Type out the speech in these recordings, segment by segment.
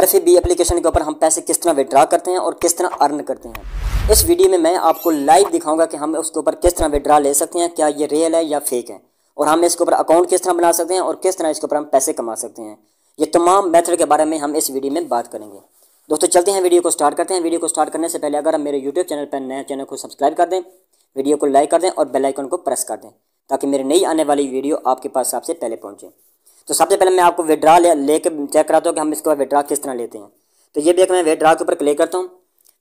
हर B application के ऊपर हम पैसे किस तरह विड्रा करते हैं और किस तरह अर्न करते हैं इस वीडियो में मैं आपको लाइव दिखाऊंगा कि हम उसके ऊपर किस तरह विड्रा ले सकते हैं क्या ये रियल है या फेक है और हम इसके ऊपर अकाउंट किस तरह बना सकते हैं और किस तरह इसके ऊपर हम पैसे कमा सकते हैं ये तमाम मेथड के बारे में हम इस वीडियो में बात करेंगे दोस्तों चलते हैं वीडियो को स्टार्ट करते हैं वीडियो को स्टार्ट करने से पहले अगर हम मेरे यूट्यूब चैनल पर नए चैनल को सब्सक्राइब कर दें वीडियो को लाइक कर दें और बेलाइकन को प्रेस कर दें ताकि मेरे नई आने वाली वीडियो आपके पास सबसे पहले पहुँचें तो सबसे पहले मैं आपको विड्रा ले लेके चेक कराता हूँ कि हम इसको विड्रा किस तरह लेते हैं तो ये भी एक मैं विड्रा के ऊपर क्लिक करता हूँ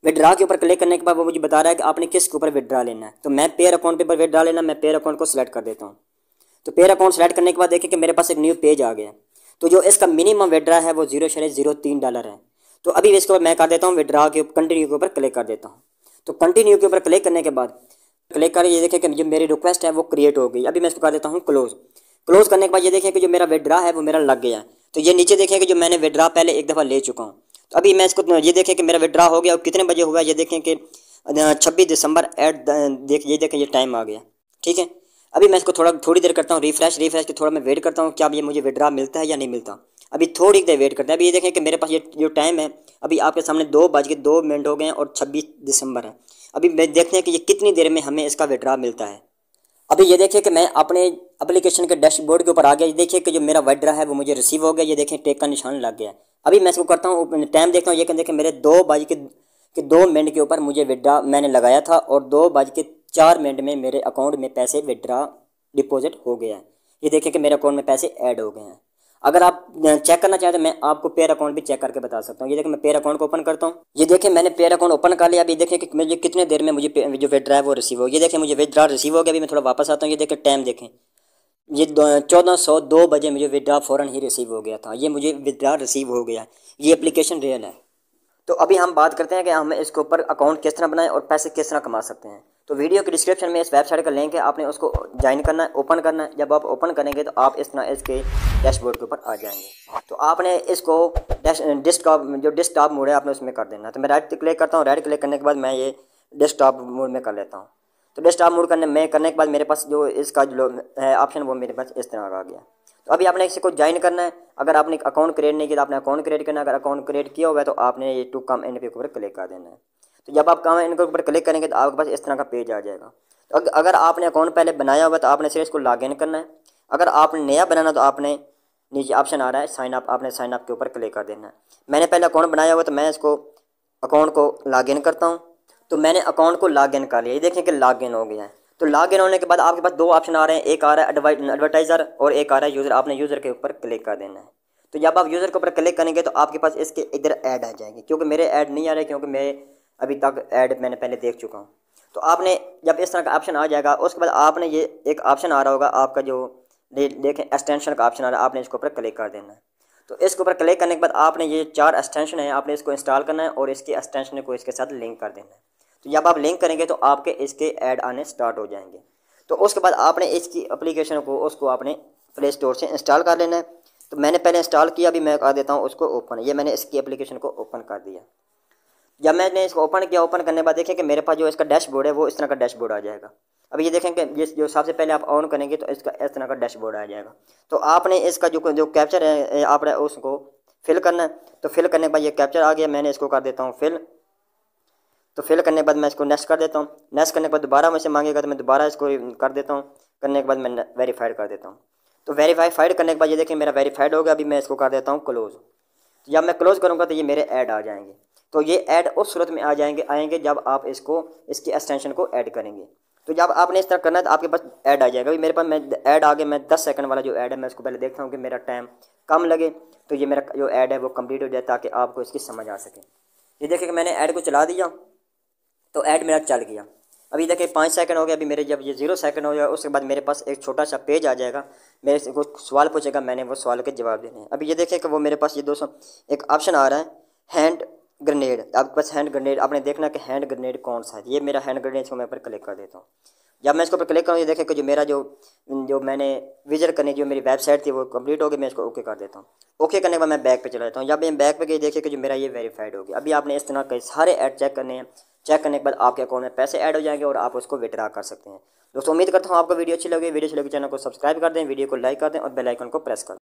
विड्रा के ऊपर क्लिक करने के बाद वो मुझे बता रहा है कि आपने किसके ऊपर विड्रा लेना है तो मैं पेयर अकाउंट के ऊपर विड्रा लेना मैं पेयर अकाउंट को सिलेक्ट कर देता हूँ तो पेयर अकाउंट सेलेक्ट करने के बाद देखिए कि मेरे पास एक न्यू पेज आ गया तो जो इसका मिनिमम विड्रा है वो जीरो शरे जीरो तीन डॉलर है तो अभी इसके ऊपर मैं कर देता हूँ विड्रा के ऊपर कंटिन्यू के ऊपर क्लिक कर देता हूँ तो कंटिन्यू के ऊपर क्लिक करने के बाद क्लिक कर ये देखें कि जो मेरी रिक्वेस्ट है वो क्रिएट हो गई अभी मैं इसको कर देता हूँ क्लोज क्लोज करने के बाद ये देखें कि जो मेरा विड्रा है वो मेरा लग गया तो ये नीचे देखें कि जो मैंने विड्रा पहले एक दफ़ा ले चुका हूँ तो अभी मैं इसको ये देखें कि मेरा विड्रा हो गया और कितने बजे हुआ ये देखें कि छब्बीस दिसंबर एट देख ये देखें ये टाइम आ गया ठीक है अभी मैं इसको थोड़ा थोड़ी देर करता हूँ रिफ्रेश रिफ्रेश के थोड़ा मैं वेट करता हूँ क्या ये मुझे विड्रा मिलता है या नहीं मिलता अभी थोड़ी देर वेट करते हैं अभी ये देखें कि मेरे पास ये जो टाइम है अभी आपके सामने दो बज के दो मिनट हो गए हैं और छब्बीस दिसंबर है अभी मैं देखते हैं कि ये कितनी देर में हमें इसका विड्रा मिलता है अभी ये देखें कि मैं अपने एप्लीकेशन के डैशबोर्ड के ऊपर आ गया ये देखिए कि जो मेरा वड्रा है वो मुझे रिसीव हो गया ये देखें टेक का निशान लग गया अभी मैं इसको करता हूँ टाइम देखता हूँ ये देखें मेरे दो बज के के दो मिनट के ऊपर मुझे विड्रा मैंने लगाया था और दो बज के चार मिनट में मेरे अकाउंट में पैसे विड्रा डिपोज़िट हो गया है ये देखें कि मेरे अकाउंट में पैसे ऐड हो गए हैं अगर आप चेक करना चाहते हैं मैं आपको पेयर अकाउंट भी चेक करके बता सकता हूँ ये देखें मैं पेयर अकाउंट को ओपन करता हूँ ये देखें मैंने पेयर अकाउंट ओपन कर लिया अभी देखें कि मुझे कितने देर में मुझे जो विड्रा है वो रिसीव हो ये देखें मुझे विद्रा रिसीव हो गया अभी मैं थोड़ा वापस आता हूँ ये देखें टाइम देखें ये चौदह सौ दो बजे मुझे विदड्रा फ़ौर ही रिसीव हो गया था ये मुझे विदड्रा रिसीव हो गया ये अप्लीकेशन रियल है तो अभी हम बात करते हैं कि हम इसके ऊपर अकाउंट किस तरह बनाएं और पैसे किस तरह कमा सकते हैं तो वीडियो के डिस्क्रिप्शन में इस वेबसाइट का लिंक है आपने उसको ज्वाइन करना है ओपन करना है जब आप ओपन करेंगे तो आप इस तरह इसके डैशबोर्ड के ऊपर आ जाएंगे तो आपने इसको डिस्कटॉप जो डिस्कटॉप मोड है आपने उसमें कर देना तो मैं राइट क्लिक करता हूँ राइट क्लिक करने के बाद मैं ये डेस्कटॉप मोड में कर लेता हूँ तो बेस्ट आप मूड करने में करने के बाद मेरे पास जो इसका जो है ऑप्शन वो मेरे पास इस तरह का आ गया तो अभी आपने इसे को ज्वाइन करना है अगर आपने अकाउंट क्रिएट नहीं किया तो आपने अकाउंट क्रिएट करना है अगर अकाउंट क्रिएट किया हुआ है तो आपने ये टू कम एन के ऊपर क्लिक कर देना है तो जब आप कम एन के ऊपर क्लिक करेंगे तो आपके पास इस तरह का पेज आ जाएगा तो अगर आपने अकाउंट पहले बनाया हुआ है तो आपने सिर्फ इसको लॉग इन करना है अगर आपने नया बनाना तो आपने नीचे ऑप्शन आ रहा है साइनअप आपने साइन अप के ऊपर क्लिक कर देना है मैंने पहले अकाउंट बनाया हुआ तो मैं इसको अकाउंट को इन करता हूँ तो मैंने अकाउंट को लॉग इन कर लिया ये देखें कि लॉग इन हो गया है तो लॉग इन होने के बाद आपके पास दो ऑप्शन आ रहे हैं एक आ रहा है एडवर्टाइज़र और एक आ रहा है यूज़र आपने यूज़र के ऊपर क्लिक कर देना है तो जब आप यूज़र के ऊपर क्लिक करेंगे तो आपके पास इसके इधर ऐड आ जाएगी क्योंकि मेरे ऐड नहीं आ रहे क्योंकि मेरे अभी तक ऐड मैंने पहले देख चुका हूँ तो आपने जब इस तरह का ऑप्शन आ जाएगा उसके बाद आपने ये एक ऑप्शन आ रहा होगा आपका जो देखें एक्सटेंशन का ऑप्शन आ रहा है आपने इसके ऊपर क्लिक कर देना है तो इसके ऊपर क्लिक करने के बाद आपने ये चार एक्सटेंशन है आपने इसको इंस्टॉल करना है और इसके एक्सटेंशन को इसके साथ लिंक कर देना है तो जब आप लिंक करेंगे तो आपके इसके ऐड आने स्टार्ट हो जाएंगे तो उसके बाद आपने इसकी अप्लीकेशन को उसको आपने प्ले स्टोर से इंस्टॉल कर लेना है तो मैंने पहले इंस्टॉल किया अभी मैं कर देता हूँ उसको ओपन ये मैंने इसकी अप्लीकेशन को ओपन कर दिया जब मैंने इसको ओपन किया ओपन करने के बाद देखें कि मेरे पास जो इसका डैशबोर्ड है वो इस तरह का डैशबोर्ड आ जाएगा अब ये देखें कि ये जो सबसे पहले आप ऑन करेंगे तो इसका इस तरह का डैशबोर्ड आ जाएगा तो आपने इसका जो जो कैप्चर है आपने उसको फिल करना है तो फिल करने के बाद ये कैप्चर आ गया मैंने इसको कर देता हूँ फिल तो फिल करने के बाद मैं इसको नेक्स्ट कर देता हूँ नेक्स्ट करने के बाद दोबारा मुझसे मांगेगा तो मैं दोबारा इसको कर देता हूँ करने के बाद मैं वेरीफाइड कर देता हूँ तो फाइड करने के बाद ये देखिए मेरा वेरीफाइड हो गया अभी मैं इसको कर देता हूँ क्लोज़ तो जब मैं क्लोज़ करूँगा तो ये मेरे ऐड आ जाएंगे तो ये ऐड उस सूरत में आ जाएंगे आएंगे जब आप इसको इसकी एक्सटेंशन को ऐड करेंगे तो जब आपने इस तरह करना है तो आपके पास ऐड आ जाएगा अभी मेरे पास मैं ऐड आ गए मैं दस सेकंड वाला जो ऐड है मैं उसको पहले देखता हूँ कि मेरा टाइम कम लगे तो ये मेरा जो ऐड है वो कंप्लीट हो जाए ताकि आपको इसकी समझ आ सके ये देखिए कि मैंने ऐड को चला दिया तो ऐड मेरा चल गया अभी देखिए पाँच सेकंड हो गया अभी मेरे जब ये जीरो सेकंड हो गया उसके बाद मेरे पास एक छोटा सा पेज आ जाएगा मेरे से कुछ सवाल पूछेगा मैंने वो सवाल के जवाब देने हैं अभी ये देखें कि वो मेरे पास ये दो एक ऑप्शन आ रहा है हैंड ग्रेनेड आपके पास हैंड ग्रेनेड आपने देखना कि हैंड ग्रेनेड कौन सा है ये मेरा हैंड ग्रेनेड इसको मैं पर क्लिक कर देता हूँ जब मैं इसको पर क्लिक करूँ ये देखें कि जो मेरा जो जो मैंने विजिट करने जो मेरी वेबसाइट थी वो कंप्लीट हो गई मैं इसको ओके कर देता हूँ ओके करने के बाद मैं बैक पे चला जाता हूँ जब मैं बैक पे गई देखिए कि जो मेरा ये वेरीफाइड हो गया अभी आपने इस तरह के सारे ऐड चेक करने हैं चेक करने के बाद आपके अकाउंट में पैसे ऐड हो जाएंगे और आप उसको विड्रा कर सकते हैं दोस्तों उम्मीद करता हूँ आपको वीडियो अच्छी लगी वीडियो अच्छी लगी तो चैनल को सब्सक्राइब कर दें वीडियो को लाइक कर दें और बेलाइकन को प्रेस कर